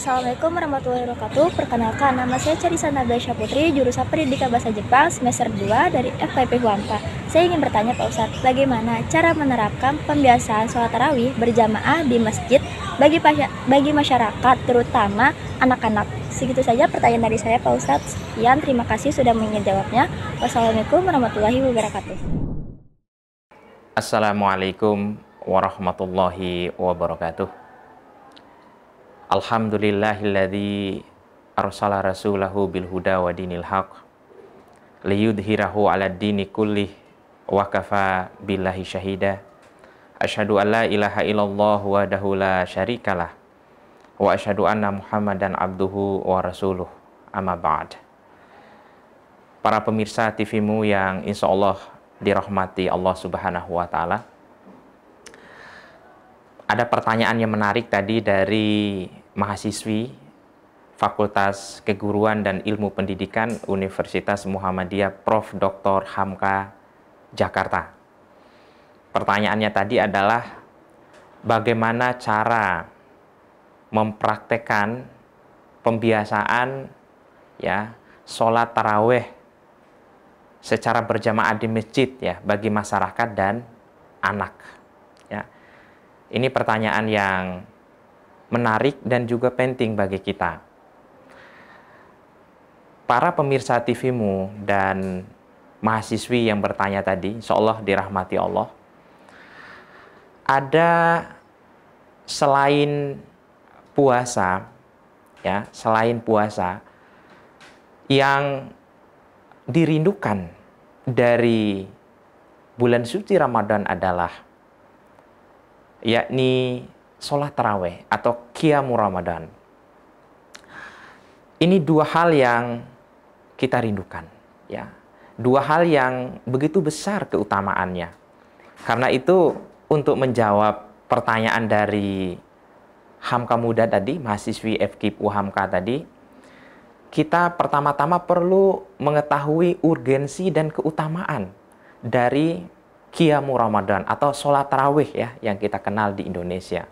Assalamualaikum warahmatullahi wabarakatuh. Perkenalkan, nama saya Carisa Nagasya Putri, jurusan Pendidikan Bahasa Jepang semester 2 dari FPP Huampa. Saya ingin bertanya Pak Ustadz, bagaimana cara menerapkan pembiasaan sholat tarawih berjamaah di masjid bagi, bagi masyarakat, terutama anak-anak? Segitu saja pertanyaan dari saya Pak Ustadz. Sekian, terima kasih sudah mengingat jawabnya. Wassalamualaikum warahmatullahi wabarakatuh. Assalamualaikum warahmatullahi wabarakatuh. Alhamdulillahilladzi arsala rasulahu bil huda wa dinil haq liyudhhirahu ala dini kulli wa kafa billahi syahida asyhadu alla ilaha illallah wahdahu la syarikalah wa asyhadu anna muhammadan abduhu wa rasuluh amma ba'd para pemirsa TVmu yang insyaallah dirahmati Allah subhanahu wa ta'ala ada pertanyaan yang menarik tadi dari mahasiswi Fakultas Keguruan dan Ilmu Pendidikan Universitas Muhammadiyah Prof. Dr. Hamka Jakarta. Pertanyaannya tadi adalah bagaimana cara mempraktekkan pembiasaan ya sholat taraweh secara berjamaah di masjid ya bagi masyarakat dan anak ya ini pertanyaan yang menarik dan juga penting bagi kita. Para pemirsa TVmu dan mahasiswi yang bertanya tadi, seolah dirahmati Allah, ada selain puasa, ya, selain puasa yang dirindukan dari bulan suci Ramadan adalah yakni sholat taraweh atau kiamu Ramadan. Ini dua hal yang kita rindukan, ya. Dua hal yang begitu besar keutamaannya. Karena itu untuk menjawab pertanyaan dari Hamka Muda tadi, mahasiswi FKIP Uhamka tadi, kita pertama-tama perlu mengetahui urgensi dan keutamaan dari Qiyamu Ramadan atau sholat tarawih ya yang kita kenal di Indonesia.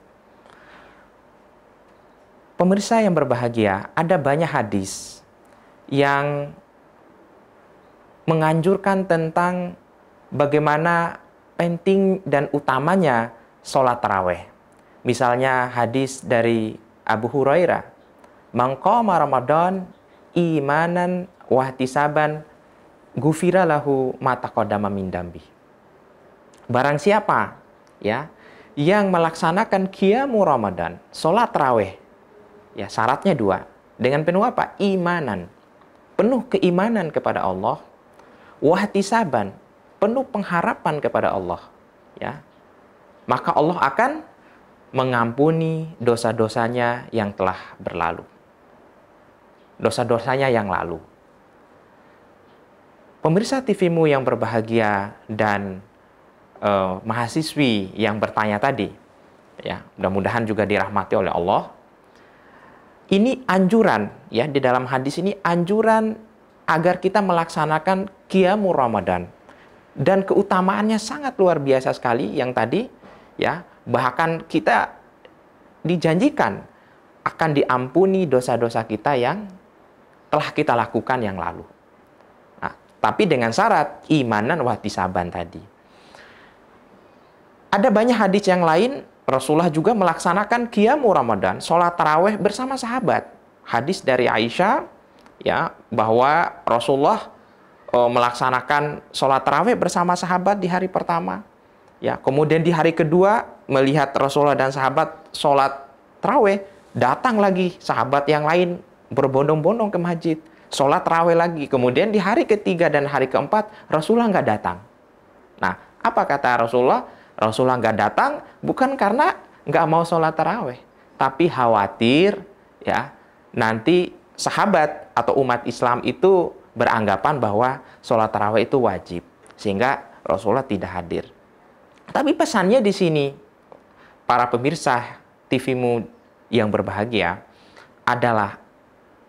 Pemirsa yang berbahagia, ada banyak hadis yang menganjurkan tentang bagaimana penting dan utamanya sholat taraweh. Misalnya hadis dari Abu Hurairah, Mangkoma Ramadan imanan wahtisaban gufira lahu mata kodama mindambi. Barang siapa ya yang melaksanakan kiamu Ramadan, sholat taraweh Ya, syaratnya dua. Dengan penuh apa? Imanan. Penuh keimanan kepada Allah. saban penuh pengharapan kepada Allah. Ya. Maka Allah akan mengampuni dosa-dosanya yang telah berlalu. Dosa-dosanya yang lalu. Pemirsa TVmu yang berbahagia dan uh, mahasiswi yang bertanya tadi, ya mudah-mudahan juga dirahmati oleh Allah ini anjuran ya di dalam hadis ini anjuran agar kita melaksanakan qiyamul Ramadan. Dan keutamaannya sangat luar biasa sekali yang tadi ya, bahkan kita dijanjikan akan diampuni dosa-dosa kita yang telah kita lakukan yang lalu. Nah, tapi dengan syarat imanan wahtisaban tadi. Ada banyak hadis yang lain Rasulullah juga melaksanakan kiamu Ramadan, sholat taraweh bersama sahabat. Hadis dari Aisyah ya bahwa Rasulullah e, melaksanakan sholat taraweh bersama sahabat di hari pertama. Ya, kemudian di hari kedua melihat Rasulullah dan sahabat sholat taraweh, datang lagi sahabat yang lain berbondong-bondong ke masjid, sholat taraweh lagi. Kemudian di hari ketiga dan hari keempat Rasulullah nggak datang. Nah, apa kata Rasulullah? Rasulullah nggak datang bukan karena nggak mau sholat taraweh, tapi khawatir ya nanti sahabat atau umat Islam itu beranggapan bahwa sholat taraweh itu wajib, sehingga Rasulullah tidak hadir. Tapi pesannya di sini, para pemirsa TVmu yang berbahagia adalah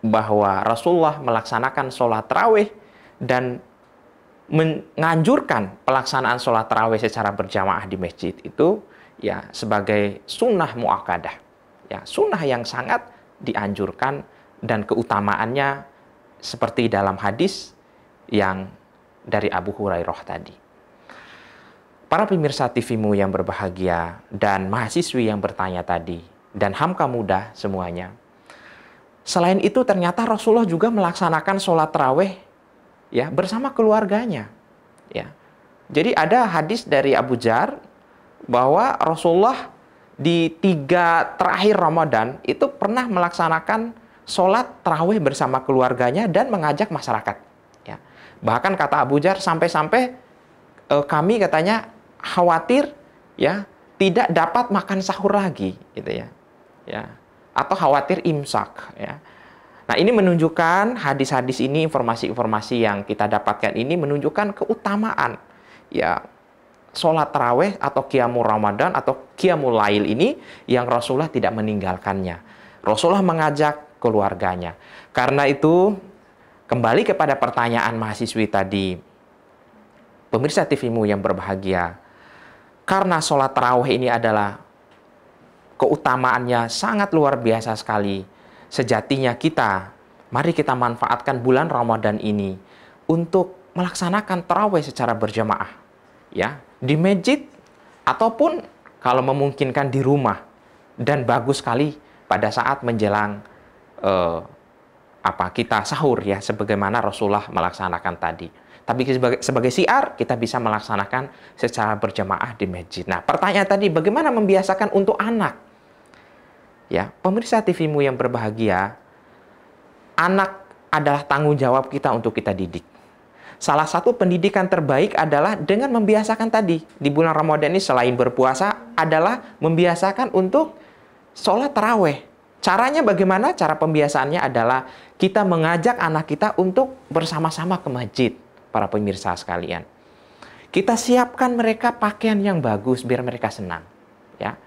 bahwa Rasulullah melaksanakan sholat taraweh dan menganjurkan pelaksanaan sholat tarawih secara berjamaah di masjid itu ya sebagai sunnah muakadah ya sunnah yang sangat dianjurkan dan keutamaannya seperti dalam hadis yang dari Abu Hurairah tadi. Para pemirsa TVmu yang berbahagia dan mahasiswi yang bertanya tadi dan hamka muda semuanya. Selain itu ternyata Rasulullah juga melaksanakan sholat terawih ya bersama keluarganya ya jadi ada hadis dari Abu Jar bahwa Rasulullah di tiga terakhir Ramadan itu pernah melaksanakan sholat terawih bersama keluarganya dan mengajak masyarakat. Ya. Bahkan kata Abu Jar sampai-sampai e, kami katanya khawatir ya tidak dapat makan sahur lagi gitu ya. Ya. Atau khawatir imsak ya. Nah, ini menunjukkan hadis-hadis ini informasi-informasi yang kita dapatkan ini menunjukkan keutamaan ya sholat terawih atau qiyamul Ramadan atau qiyamul lail ini yang Rasulullah tidak meninggalkannya. Rasulullah mengajak keluarganya. Karena itu kembali kepada pertanyaan mahasiswi tadi. Pemirsa TVmu yang berbahagia, karena sholat terawih ini adalah keutamaannya sangat luar biasa sekali sejatinya kita. Mari kita manfaatkan bulan Ramadan ini untuk melaksanakan terawih secara berjamaah. Ya, di masjid ataupun kalau memungkinkan di rumah dan bagus sekali pada saat menjelang eh, apa kita sahur ya sebagaimana Rasulullah melaksanakan tadi. Tapi sebagai, sebagai siar kita bisa melaksanakan secara berjamaah di masjid. Nah, pertanyaan tadi bagaimana membiasakan untuk anak? Ya, pemirsa TVmu yang berbahagia, anak adalah tanggung jawab kita untuk kita didik. Salah satu pendidikan terbaik adalah dengan membiasakan tadi di bulan Ramadan ini selain berpuasa adalah membiasakan untuk sholat taraweh. Caranya bagaimana? Cara pembiasaannya adalah kita mengajak anak kita untuk bersama-sama ke masjid, para pemirsa sekalian. Kita siapkan mereka pakaian yang bagus biar mereka senang. Ya,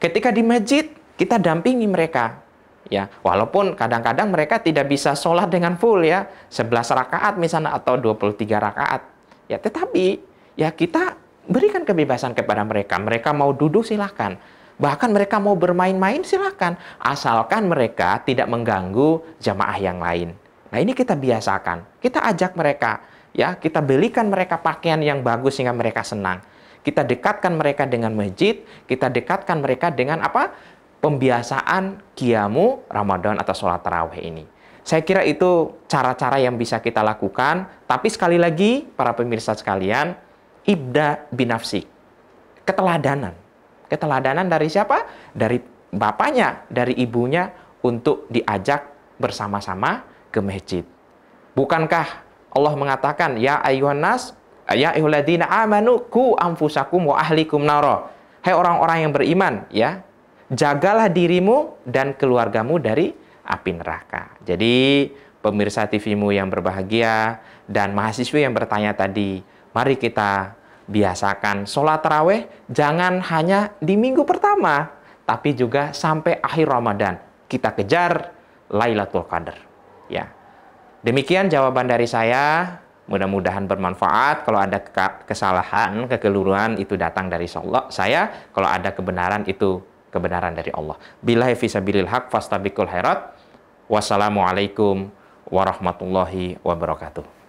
ketika di masjid kita dampingi mereka. Ya, walaupun kadang-kadang mereka tidak bisa sholat dengan full ya, 11 rakaat misalnya atau 23 rakaat. Ya, tetapi ya kita berikan kebebasan kepada mereka. Mereka mau duduk silahkan. Bahkan mereka mau bermain-main silahkan. Asalkan mereka tidak mengganggu jamaah yang lain. Nah ini kita biasakan. Kita ajak mereka. ya Kita belikan mereka pakaian yang bagus sehingga mereka senang. Kita dekatkan mereka dengan masjid. Kita dekatkan mereka dengan apa? pembiasaan kiamu Ramadan atau sholat taraweh ini. Saya kira itu cara-cara yang bisa kita lakukan. Tapi sekali lagi, para pemirsa sekalian, ibda binafsik. Keteladanan. Keteladanan dari siapa? Dari bapaknya, dari ibunya untuk diajak bersama-sama ke masjid. Bukankah Allah mengatakan, Ya ayuhan nas, ya ayuhladina amanu ku amfusakum wa ahlikum naro. Hai orang-orang yang beriman, ya jagalah dirimu dan keluargamu dari api neraka. Jadi pemirsa TVmu yang berbahagia dan mahasiswa yang bertanya tadi, mari kita biasakan sholat terawih jangan hanya di minggu pertama, tapi juga sampai akhir Ramadan. Kita kejar Lailatul Qadar. Ya. Demikian jawaban dari saya. Mudah-mudahan bermanfaat. Kalau ada kesalahan, kekeliruan itu datang dari Saya, kalau ada kebenaran itu kebenaran dari Allah. Billahi fisabilil haq fastabiqul khairat. Wassalamualaikum warahmatullahi wabarakatuh.